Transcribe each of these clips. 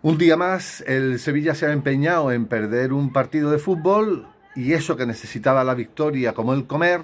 Un día más, el Sevilla se ha empeñado en perder un partido de fútbol y eso que necesitaba la victoria como el comer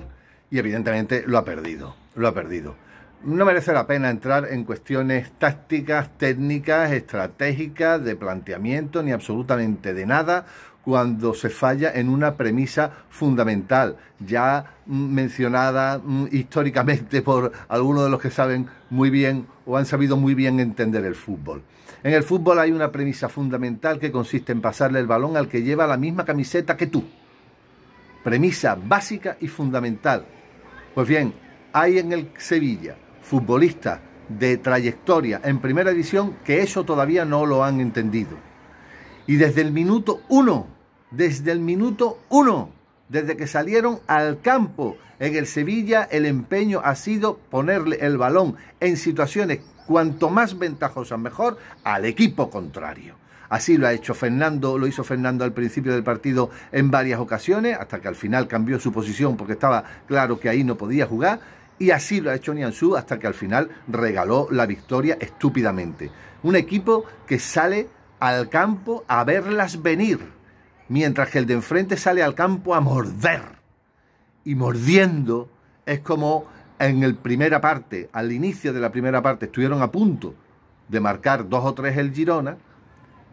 y evidentemente lo ha perdido, lo ha perdido. No merece la pena entrar en cuestiones tácticas, técnicas, estratégicas, de planteamiento, ni absolutamente de nada, cuando se falla en una premisa fundamental, ya mencionada mm, históricamente por algunos de los que saben muy bien o han sabido muy bien entender el fútbol. En el fútbol hay una premisa fundamental que consiste en pasarle el balón al que lleva la misma camiseta que tú. Premisa básica y fundamental. Pues bien, hay en el Sevilla futbolistas de trayectoria en primera división que eso todavía no lo han entendido. Y desde el minuto uno desde el minuto uno, desde que salieron al campo. En el Sevilla el empeño ha sido ponerle el balón en situaciones cuanto más ventajosas mejor al equipo contrario. Así lo ha hecho Fernando, lo hizo Fernando al principio del partido en varias ocasiones, hasta que al final cambió su posición porque estaba claro que ahí no podía jugar. Y así lo ha hecho Nianzú hasta que al final regaló la victoria estúpidamente. Un equipo que sale al campo a verlas venir mientras que el de enfrente sale al campo a morder. Y mordiendo es como en la primera parte, al inicio de la primera parte, estuvieron a punto de marcar dos o tres el Girona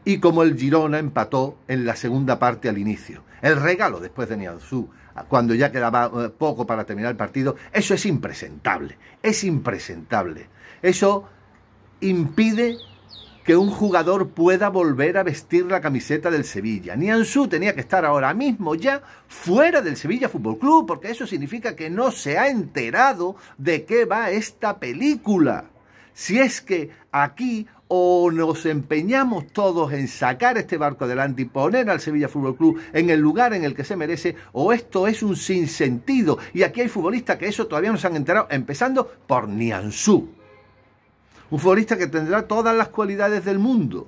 y como el Girona empató en la segunda parte al inicio. El regalo después de Nianzú, cuando ya quedaba eh, poco para terminar el partido, eso es impresentable, es impresentable. Eso impide que un jugador pueda volver a vestir la camiseta del Sevilla. Nianzú tenía que estar ahora mismo ya fuera del Sevilla Fútbol Club, porque eso significa que no se ha enterado de qué va esta película. Si es que aquí o nos empeñamos todos en sacar este barco adelante y poner al Sevilla Fútbol Club en el lugar en el que se merece, o esto es un sinsentido. Y aquí hay futbolistas que eso todavía no se han enterado, empezando por Nianzú. Un futbolista que tendrá todas las cualidades del mundo,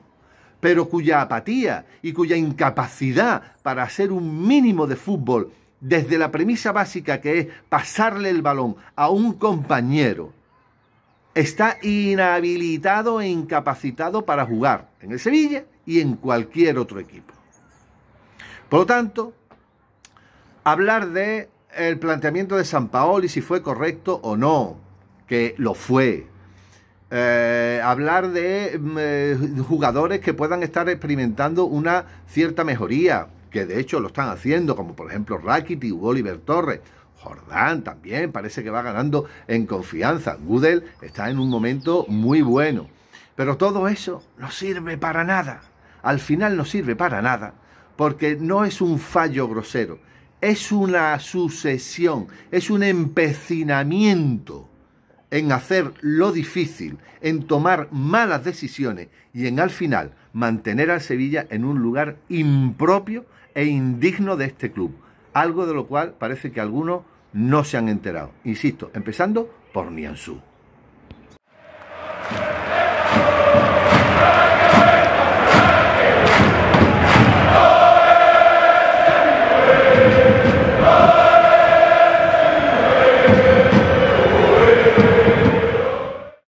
pero cuya apatía y cuya incapacidad para hacer un mínimo de fútbol desde la premisa básica que es pasarle el balón a un compañero, está inhabilitado e incapacitado para jugar en el Sevilla y en cualquier otro equipo. Por lo tanto, hablar de el planteamiento de San y si fue correcto o no, que lo fue, eh, hablar de mm, eh, jugadores que puedan estar experimentando una cierta mejoría, que de hecho lo están haciendo, como por ejemplo Rakitic u Oliver Torres. Jordán también parece que va ganando en confianza. Goodell está en un momento muy bueno. Pero todo eso no sirve para nada. Al final no sirve para nada, porque no es un fallo grosero, es una sucesión, es un empecinamiento en hacer lo difícil, en tomar malas decisiones y en al final mantener al Sevilla en un lugar impropio e indigno de este club. Algo de lo cual parece que algunos no se han enterado. Insisto, empezando por Niansu.